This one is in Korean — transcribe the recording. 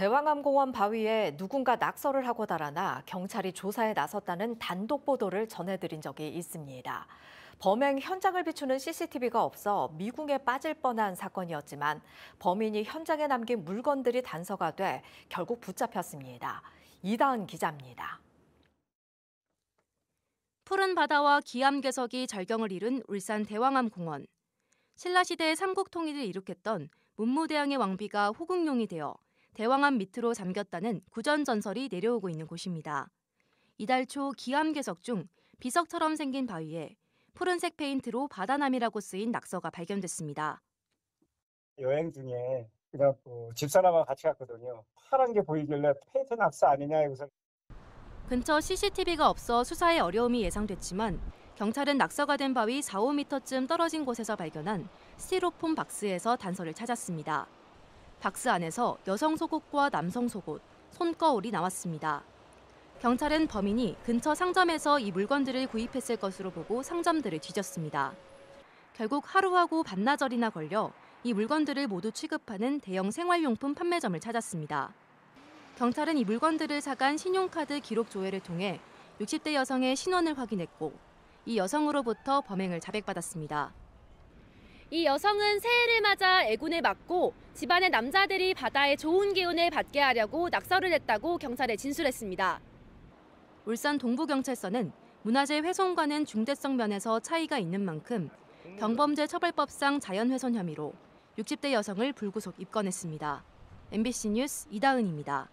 대왕암공원 바위에 누군가 낙서를 하고 달아나 경찰이 조사에 나섰다는 단독 보도를 전해드린 적이 있습니다. 범행 현장을 비추는 CCTV가 없어 미궁에 빠질 뻔한 사건이었지만 범인이 현장에 남긴 물건들이 단서가 돼 결국 붙잡혔습니다. 이다은 기자입니다. 푸른 바다와 기암괴석이 절경을 이룬 울산 대왕암 공원. 신라시대 의 삼국통일을 일으켰던 문무대왕의 왕비가 호국룡이 되어 대왕암 밑으로 잠겼다는 구전전설이 내려오고 있는 곳입니다. 이달 초 기암괴석 중 비석처럼 생긴 바위에 푸른색 페인트로 바다남이라고 쓰인 낙서가 발견됐습니다. 여행 중에 그래갖고 집사람과 같이 갔거든요. 파란 게 보이길래 페인트 낙서 아니냐 해서 근처 CCTV가 없어 수사에 어려움이 예상됐지만 경찰은 낙서가 된 바위 4, 5m쯤 떨어진 곳에서 발견한 스티로폼 박스에서 단서를 찾았습니다. 박스 안에서 여성 속옷과 남성 속옷, 손거울이 나왔습니다. 경찰은 범인이 근처 상점에서 이 물건들을 구입했을 것으로 보고 상점들을 뒤졌습니다. 결국 하루하고 반나절이나 걸려 이 물건들을 모두 취급하는 대형 생활용품 판매점을 찾았습니다. 경찰은 이 물건들을 사간 신용카드 기록 조회를 통해 60대 여성의 신원을 확인했고 이 여성으로부터 범행을 자백받았습니다. 이 여성은 새해를 맞아 애군을 막고 집안의 남자들이 바다에 좋은 기운을 받게 하려고 낙서를 했다고 경찰에 진술했습니다. 울산 동부경찰서는 문화재 훼손과는 중대성 면에서 차이가 있는 만큼 경범죄 처벌법상 자연훼손 혐의로 60대 여성을 불구속 입건했습니다. MBC 뉴스 이다은입니다.